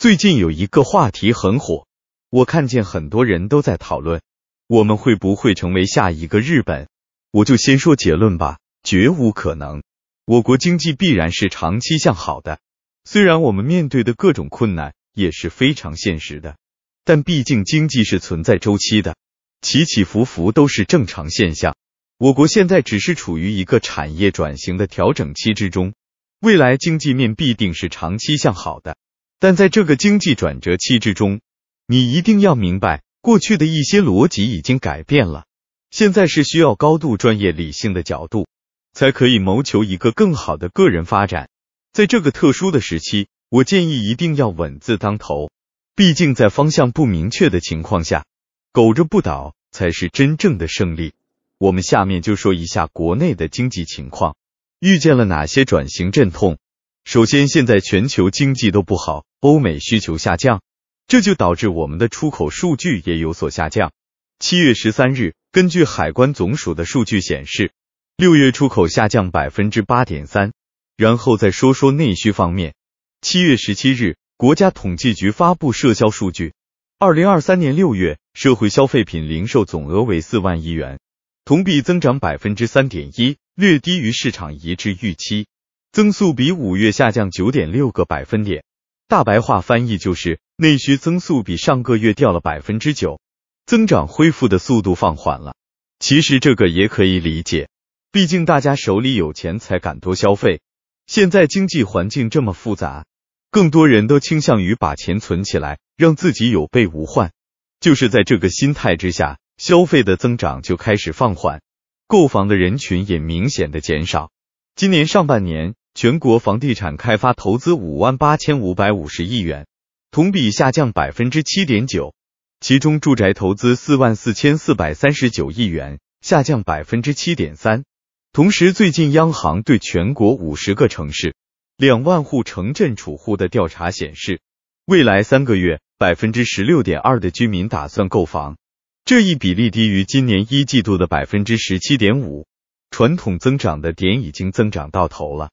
最近有一个话题很火，我看见很多人都在讨论，我们会不会成为下一个日本？我就先说结论吧，绝无可能。我国经济必然是长期向好的，虽然我们面对的各种困难也是非常现实的，但毕竟经济是存在周期的，起起伏伏都是正常现象。我国现在只是处于一个产业转型的调整期之中，未来经济面必定是长期向好的。但在这个经济转折期之中，你一定要明白，过去的一些逻辑已经改变了。现在是需要高度专业理性的角度，才可以谋求一个更好的个人发展。在这个特殊的时期，我建议一定要稳字当头，毕竟在方向不明确的情况下，苟着不倒才是真正的胜利。我们下面就说一下国内的经济情况，遇见了哪些转型阵痛。首先，现在全球经济都不好。欧美需求下降，这就导致我们的出口数据也有所下降。七月十三日，根据海关总署的数据显示，六月出口下降百分之八点三。然后再说说内需方面，七月十七日，国家统计局发布社销数据，二零二三年六月社会消费品零售总额为四万亿元，同比增长百分之三点一，略低于市场一致预期，增速比五月下降九点六个百分点。大白话翻译就是，内需增速比上个月掉了百分之九，增长恢复的速度放缓了。其实这个也可以理解，毕竟大家手里有钱才敢多消费，现在经济环境这么复杂，更多人都倾向于把钱存起来，让自己有备无患。就是在这个心态之下，消费的增长就开始放缓，购房的人群也明显的减少。今年上半年。全国房地产开发投资五万八千五百五十亿元，同比下降百分之七点九。其中，住宅投资四万四千四百三十九亿元，下降百分之七点三。同时，最近央行对全国五十个城市两万户城镇储户的调查显示，未来三个月百分之十六点二的居民打算购房，这一比例低于今年一季度的百分之十七点五。传统增长的点已经增长到头了。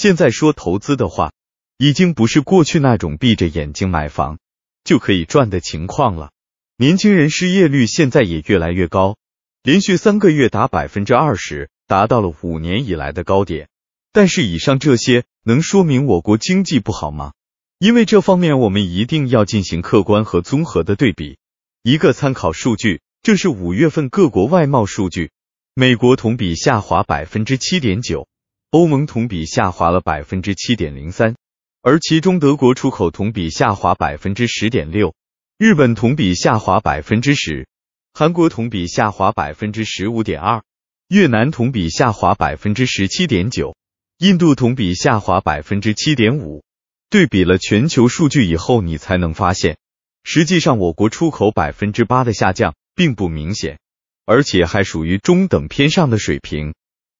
现在说投资的话，已经不是过去那种闭着眼睛买房就可以赚的情况了。年轻人失业率现在也越来越高，连续三个月达百分之二十，达到了五年以来的高点。但是以上这些能说明我国经济不好吗？因为这方面我们一定要进行客观和综合的对比。一个参考数据，这是五月份各国外贸数据，美国同比下滑百分之七点九。欧盟同比下滑了百分之七点零三，而其中德国出口同比下滑百分之十点六，日本同比下滑百分之十，韩国同比下滑百分之十五点二，越南同比下滑百分之十七点九，印度同比下滑百分之七点五。对比了全球数据以后，你才能发现，实际上我国出口百分之八的下降并不明显，而且还属于中等偏上的水平。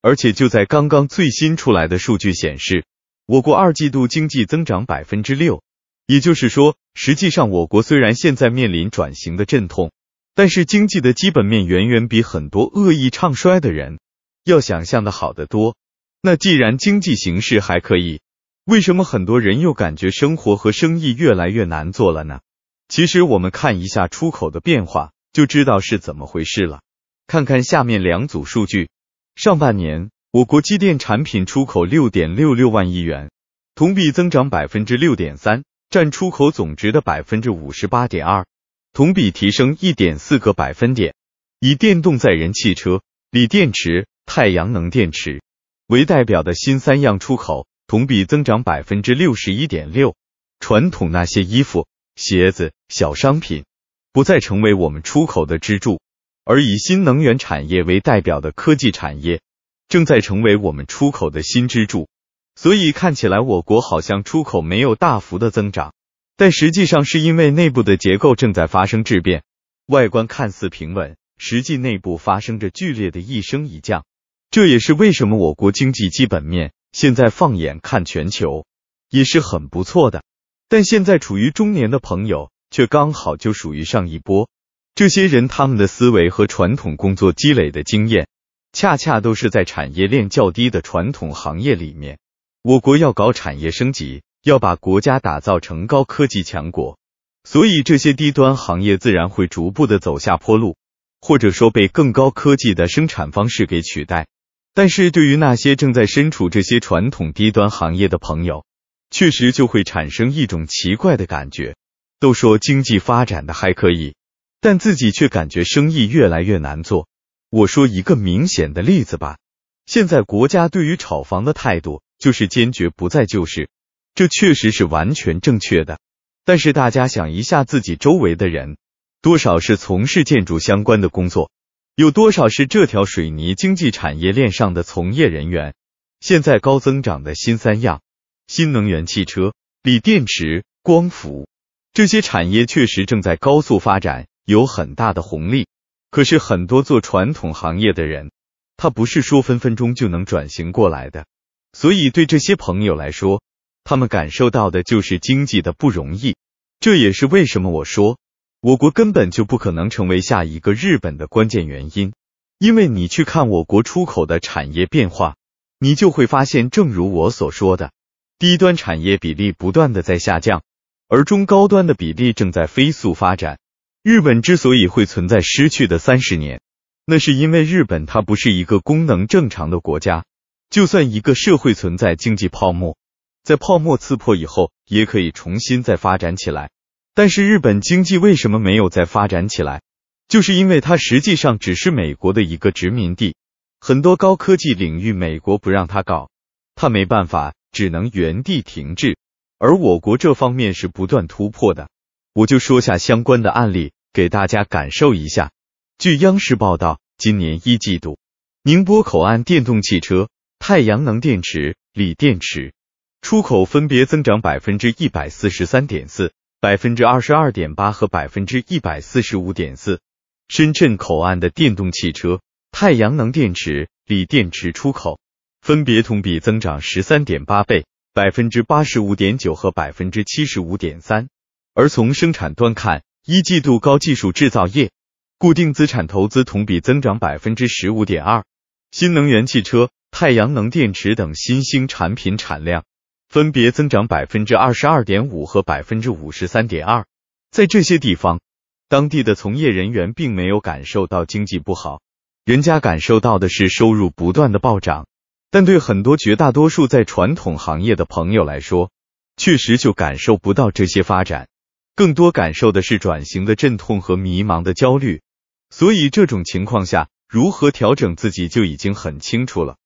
而且就在刚刚，最新出来的数据显示，我国二季度经济增长百分之六。也就是说，实际上我国虽然现在面临转型的阵痛，但是经济的基本面远远比很多恶意唱衰的人要想象的好得多。那既然经济形势还可以，为什么很多人又感觉生活和生意越来越难做了呢？其实我们看一下出口的变化，就知道是怎么回事了。看看下面两组数据。上半年，我国机电产品出口六点六六万亿元，同比增长百分之六点三，占出口总值的百分之五十八点二，同比提升一点四个百分点。以电动载人汽车、锂电池、太阳能电池为代表的新三样出口，同比增长百分之六十一点六。传统那些衣服、鞋子、小商品，不再成为我们出口的支柱。而以新能源产业为代表的科技产业，正在成为我们出口的新支柱。所以看起来我国好像出口没有大幅的增长，但实际上是因为内部的结构正在发生质变，外观看似平稳，实际内部发生着剧烈的一升一降。这也是为什么我国经济基本面现在放眼看全球也是很不错的，但现在处于中年的朋友却刚好就属于上一波。这些人，他们的思维和传统工作积累的经验，恰恰都是在产业链较低的传统行业里面。我国要搞产业升级，要把国家打造成高科技强国，所以这些低端行业自然会逐步的走下坡路，或者说被更高科技的生产方式给取代。但是对于那些正在身处这些传统低端行业的朋友，确实就会产生一种奇怪的感觉，都说经济发展的还可以。但自己却感觉生意越来越难做。我说一个明显的例子吧，现在国家对于炒房的态度就是坚决不再救市，这确实是完全正确的。但是大家想一下，自己周围的人多少是从事建筑相关的工作，有多少是这条水泥经济产业链上的从业人员？现在高增长的新三样——新能源汽车、锂电池、光伏这些产业，确实正在高速发展。有很大的红利，可是很多做传统行业的人，他不是说分分钟就能转型过来的，所以对这些朋友来说，他们感受到的就是经济的不容易。这也是为什么我说我国根本就不可能成为下一个日本的关键原因，因为你去看我国出口的产业变化，你就会发现，正如我所说的，低端产业比例不断的在下降，而中高端的比例正在飞速发展。日本之所以会存在失去的三十年，那是因为日本它不是一个功能正常的国家。就算一个社会存在经济泡沫，在泡沫刺破以后，也可以重新再发展起来。但是日本经济为什么没有再发展起来？就是因为它实际上只是美国的一个殖民地，很多高科技领域美国不让它搞，它没办法，只能原地停滞。而我国这方面是不断突破的，我就说下相关的案例。给大家感受一下。据央视报道，今年一季度，宁波口岸电动汽车、太阳能电池、锂电池出口分别增长百分之一百四十三点四、百分之二十二点八和百分之一百四十五点四。深圳口岸的电动汽车、太阳能电池、锂电池出口分别同比增长十三点八倍、百分之八十五点九和百分之七十五点三。而从生产端看，一季度高技术制造业固定资产投资同比增长百分之十五点二，新能源汽车、太阳能电池等新兴产品产量分别增长百分之二十二点五和百分之五十三点二。在这些地方，当地的从业人员并没有感受到经济不好，人家感受到的是收入不断的暴涨。但对很多绝大多数在传统行业的朋友来说，确实就感受不到这些发展。更多感受的是转型的阵痛和迷茫的焦虑，所以这种情况下，如何调整自己就已经很清楚了。